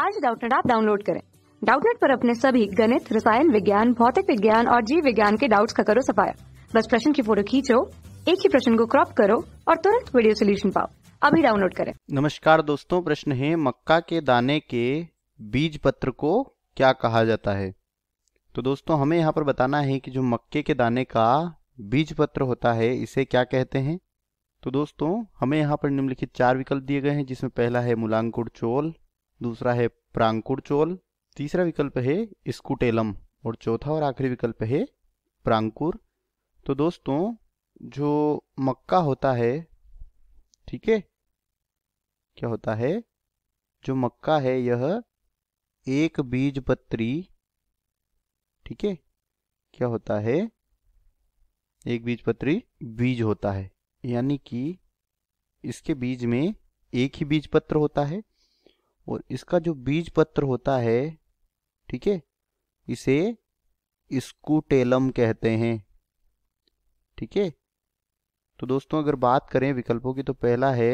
आज डाउटनेट आप डाउनलोड करें डाउटनेट पर अपने सभी गणित रसायन विज्ञान भौतिक विज्ञान और जीव विज्ञान के डाउट्स का करो सफाया बस प्रश्न की फोटो खींचो एक ही प्रश्न को क्रॉप करो और तुरंत वीडियो सोल्यूशन पाओ अभी डाउनलोड करें नमस्कार दोस्तों प्रश्न है मक्का के दाने के बीज पत्र को क्या कहा जाता है तो दोस्तों हमें यहाँ पर बताना है कि जो मक्के के दाने का बीज पत्र होता है इसे क्या कहते हैं तो दोस्तों हमें यहाँ पर निम्नलिखित चार विकल्प दिए गए हैं जिसमें पहला है मुलांकुर चोल दूसरा है प्रांकुरचोल तीसरा विकल्प है स्कूटेलम और चौथा और आखिरी विकल्प है प्रांकुर तो दोस्तों जो मक्का होता है ठीक है क्या होता है जो मक्का है यह एक बीज पत्री ठीक है क्या होता है एक बीज पत्री बीज होता है यानी कि इसके बीज में एक ही बीज पत्र होता है और इसका जो बीज पत्र होता है ठीक है इसे स्कूटेलम कहते हैं ठीक है तो दोस्तों अगर बात करें विकल्पों की तो पहला है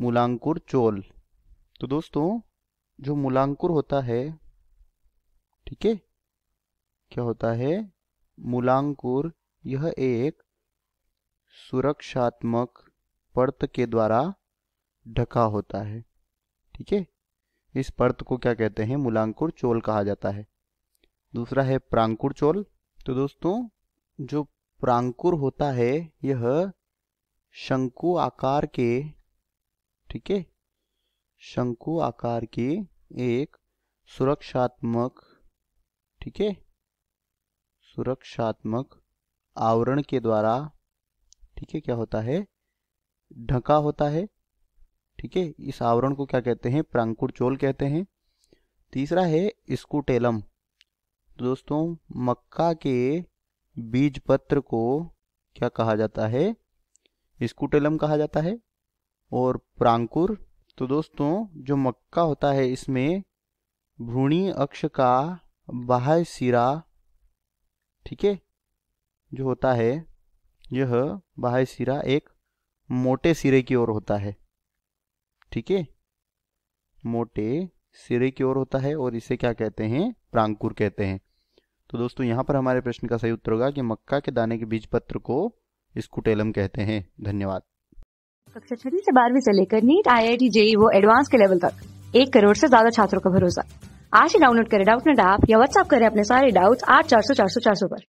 मूलांकुर चोल तो दोस्तों जो मूलांकुर होता है ठीक है क्या होता है मूलांकुर यह एक सुरक्षात्मक पर्त के द्वारा ढका होता है ठीक है इस पर्त को क्या कहते हैं मूलांकुर चोल कहा जाता है दूसरा है प्रांकुर चोल तो दोस्तों जो प्रांकुर होता है यह शंकु आकार के ठीक है शंकु आकार के एक सुरक्षात्मक ठीक है सुरक्षात्मक आवरण के द्वारा ठीक है क्या होता है ढका होता है ठीक है इस आवरण को क्या कहते हैं चोल कहते हैं तीसरा है स्कूटेलम तो दोस्तों मक्का के बीज पत्र को क्या कहा जाता है स्कूटेलम कहा जाता है और प्रांकुर तो दोस्तों जो मक्का होता है इसमें भ्रूणी अक्ष का बाह्य सिरा ठीक है जो होता है यह बाह्य सिरा एक मोटे सिरे की ओर होता है ठीक है मोटे सिरे की ओर होता है और इसे क्या कहते हैं प्रांकुर कहते हैं तो दोस्तों यहां पर हमारे प्रश्न का सही उत्तर होगा कि मक्का के दाने के बीज पत्र को स्कूटेलम कहते हैं धन्यवाद कक्षा छठी से बारहवीं से लेकर NEET I I T JEE वो एडवांस के लेवल तक एक करोड़ से ज्यादा छात्रों का भरोसा आज ही डाउनलोड करें डाउट नेट ऐप या व्हाट्सअप करें अपने सारे डाउट्स आठ चार सौ चार सौ चार सौ पर